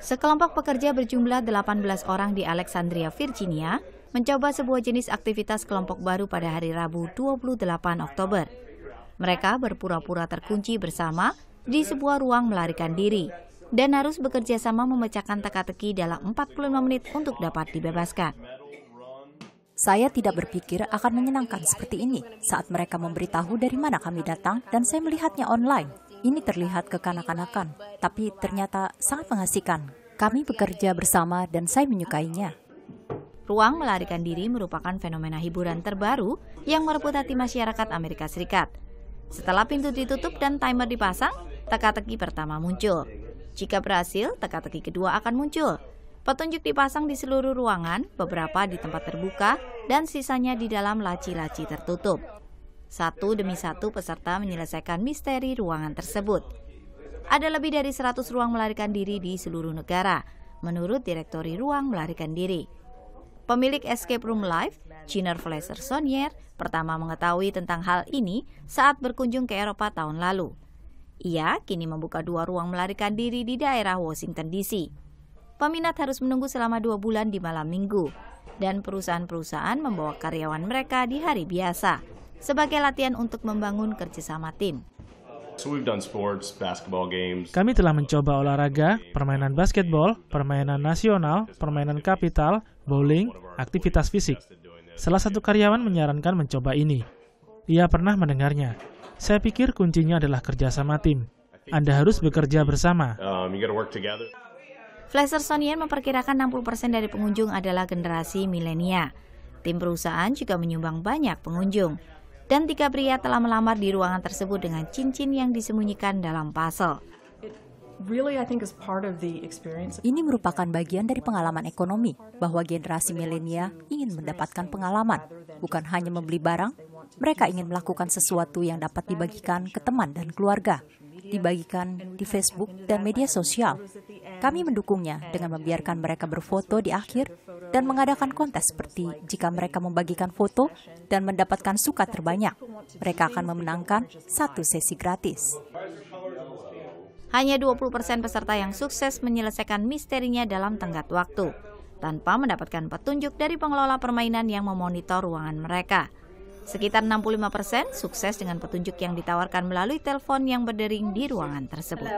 Sekelompok pekerja berjumlah 18 orang di Alexandria, Virginia, mencoba sebuah jenis aktivitas kelompok baru pada hari Rabu 28 Oktober. Mereka berpura-pura terkunci bersama di sebuah ruang melarikan diri dan harus bekerja sama memecahkan teka-teki dalam 45 menit untuk dapat dibebaskan. Saya tidak berpikir akan menyenangkan seperti ini saat mereka memberitahu dari mana kami datang dan saya melihatnya online. Ini terlihat kekanak-kanakan, tapi ternyata sangat mengasihkan. Kami bekerja bersama dan saya menyukainya. Ruang melarikan diri merupakan fenomena hiburan terbaru yang merebut hati masyarakat Amerika Serikat. Setelah pintu ditutup dan timer dipasang, teka-teki pertama muncul. Jika berhasil, teka-teki kedua akan muncul. Petunjuk dipasang di seluruh ruangan, beberapa di tempat terbuka, dan sisanya di dalam laci-laci tertutup. Satu demi satu peserta menyelesaikan misteri ruangan tersebut. Ada lebih dari 100 ruang melarikan diri di seluruh negara, menurut Direktori Ruang Melarikan Diri. Pemilik Escape Room Live, Ciner Fleischer Sonier, pertama mengetahui tentang hal ini saat berkunjung ke Eropa tahun lalu. Ia kini membuka dua ruang melarikan diri di daerah Washington DC. Peminat harus menunggu selama dua bulan di malam minggu, dan perusahaan-perusahaan membawa karyawan mereka di hari biasa sebagai latihan untuk membangun kerjasama tim. Kami telah mencoba olahraga, permainan basketball, permainan nasional, permainan kapital, bowling, aktivitas fisik. Salah satu karyawan menyarankan mencoba ini. Ia pernah mendengarnya. Saya pikir kuncinya adalah kerjasama tim. Anda harus bekerja bersama. Um, Sonian memperkirakan 60% dari pengunjung adalah generasi milenial. Tim perusahaan juga menyumbang banyak pengunjung dan tiga pria telah melamar di ruangan tersebut dengan cincin yang disembunyikan dalam pasel. Ini merupakan bagian dari pengalaman ekonomi, bahwa generasi milenial ingin mendapatkan pengalaman, bukan hanya membeli barang, mereka ingin melakukan sesuatu yang dapat dibagikan ke teman dan keluarga, dibagikan di Facebook dan media sosial. Kami mendukungnya dengan membiarkan mereka berfoto di akhir dan mengadakan kontes seperti jika mereka membagikan foto dan mendapatkan suka terbanyak, mereka akan memenangkan satu sesi gratis. Hanya 20 persen peserta yang sukses menyelesaikan misterinya dalam tenggat waktu, tanpa mendapatkan petunjuk dari pengelola permainan yang memonitor ruangan mereka. Sekitar 65 persen sukses dengan petunjuk yang ditawarkan melalui telepon yang berdering di ruangan tersebut.